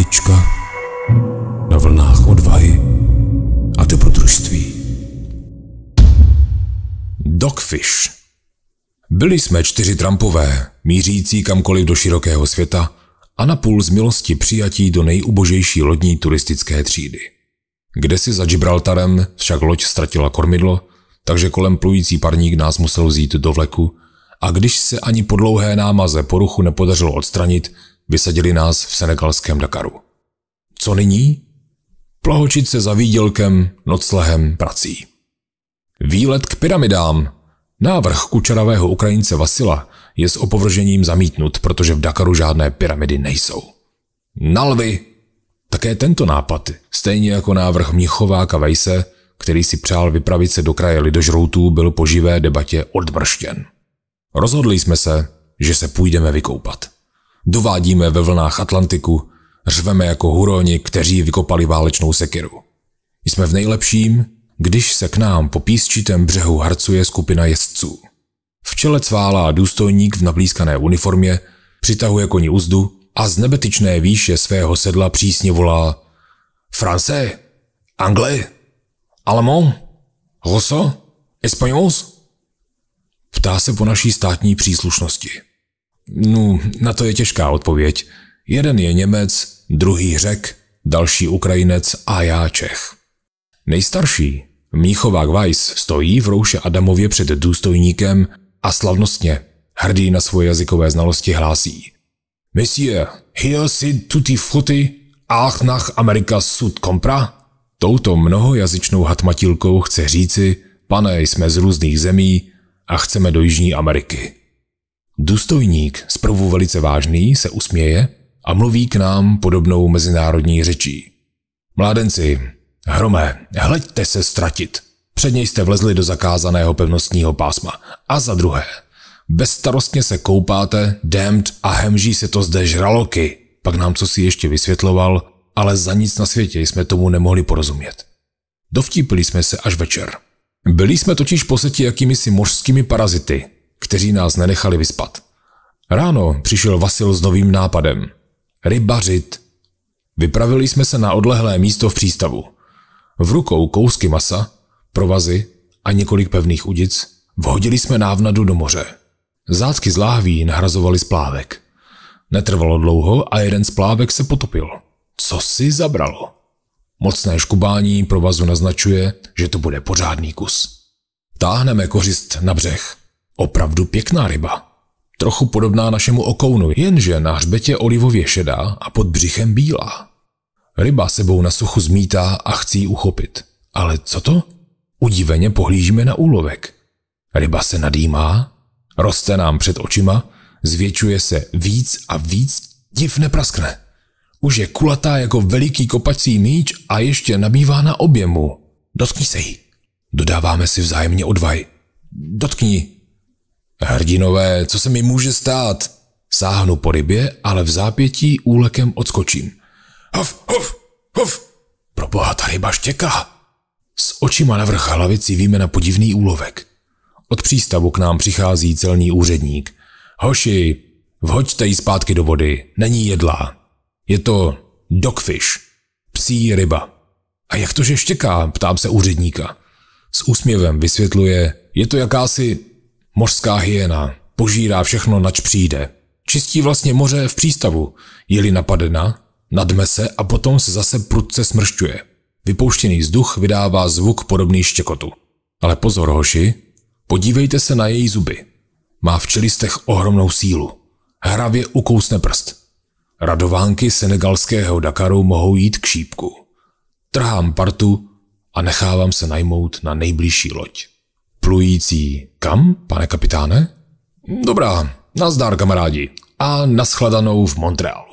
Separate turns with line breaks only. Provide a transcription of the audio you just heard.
jaslička na vlnách odvahy a dobrodružství. Dogfish Byli jsme čtyři trampové, mířící kamkoliv do širokého světa a na půl z milosti přijatí do nejubožejší lodní turistické třídy. Kde si za Gibraltarem však loď ztratila kormidlo, takže kolem plující parník nás musel vzít do vleku a když se ani po dlouhé námaze poruchu nepodařilo odstranit, Vysadili nás v senegalském Dakaru. Co nyní? Plahočit se za výdělkem, noclehem, prací. Výlet k pyramidám. Návrh kučaravého Ukrajince Vasila je s opovržením zamítnut, protože v Dakaru žádné pyramidy nejsou. Nalvy! Také tento nápad, stejně jako návrh Mnichová Vejse, který si přál vypravit se do kraje lidožroutů, byl po živé debatě odmrštěn. Rozhodli jsme se, že se půjdeme vykoupat. Dovádíme ve vlnách Atlantiku, řveme jako huroni, kteří vykopali válečnou sekiru. Jsme v nejlepším, když se k nám po písčitém břehu harcuje skupina jezdců. V čele cválá důstojník v nablízkané uniformě, přitahuje koni uzdu a z nebetyčné výše svého sedla přísně volá France, Anglie, Allemand, Rosso, Espagnols. Ptá se po naší státní příslušnosti. No, na to je těžká odpověď. Jeden je Němec, druhý Řek, další Ukrajinec a já Čech. Nejstarší, Míchovák Weiss, stojí v rouše Adamově před důstojníkem a slavnostně, hrdý na svoje jazykové znalosti, hlásí. Monsieur, hier si tutti frutti, ach nach Amerika sud compra? Touto mnohojazyčnou hatmatilkou chce říci, pane, jsme z různých zemí a chceme do Jižní Ameriky. Důstojník, zprvu velice vážný, se usměje a mluví k nám podobnou mezinárodní řečí. Mládenci, hromé, hleďte se ztratit. Před něj jste vlezli do zakázaného pevnostního pásma. A za druhé, bezstarostně se koupáte, damned a hemží se to zde žraloky. Pak nám co si ještě vysvětloval, ale za nic na světě jsme tomu nemohli porozumět. Dovtípili jsme se až večer. Byli jsme totiž poseti jakými si mořskými parazity, kteří nás nenechali vyspat. Ráno přišel Vasil s novým nápadem. Rybařit. Vypravili jsme se na odlehlé místo v přístavu. V rukou kousky masa, provazy a několik pevných udic vhodili jsme návnadu do moře. Zácky z láhví nahrazovali splávek. Netrvalo dlouho a jeden splávek se potopil. Co si zabralo? Mocné škubání provazu naznačuje, že to bude pořádný kus. Táhneme kořist na břeh. Opravdu pěkná ryba. Trochu podobná našemu okounu, jenže na hřbetě olivově šedá a pod břichem bílá. Ryba sebou na suchu zmítá a chce ji uchopit. Ale co to? Udiveně pohlížíme na úlovek. Ryba se nadýmá, roste nám před očima, zvětšuje se víc a víc, div nepraskne. Už je kulatá jako veliký kopací míč a ještě nabývá na objemu. Dotkni se jí. Dodáváme si vzájemně odvaj. Dotkni Hrdinové, co se mi může stát? Sáhnu po rybě, ale v zápětí úlekem odskočím. Hov, hov, hov! Proboha, ta ryba štěká! S očima navrch hlavici víme na podivný úlovek. Od přístavu k nám přichází celní úředník. Hoši, vhoďte ji zpátky do vody, není jedlá. Je to dogfish, psí ryba. A jak to, že štěká, ptám se úředníka. S úsměvem vysvětluje, je to jakási Mořská hyena požírá všechno, nač přijde. Čistí vlastně moře v přístavu, je-li napadena, nadme se a potom se zase prudce smršťuje. Vypouštěný vzduch vydává zvuk podobný štěkotu. Ale pozor, hoši, podívejte se na její zuby. Má v čelistech ohromnou sílu. Hravě ukousne prst. Radovánky senegalského Dakaru mohou jít k šípku. Trhám partu a nechávám se najmout na nejbližší loď plující. Kam, pane kapitáne? Dobrá, nazdar kamarádi a naschledanou v Montrealu.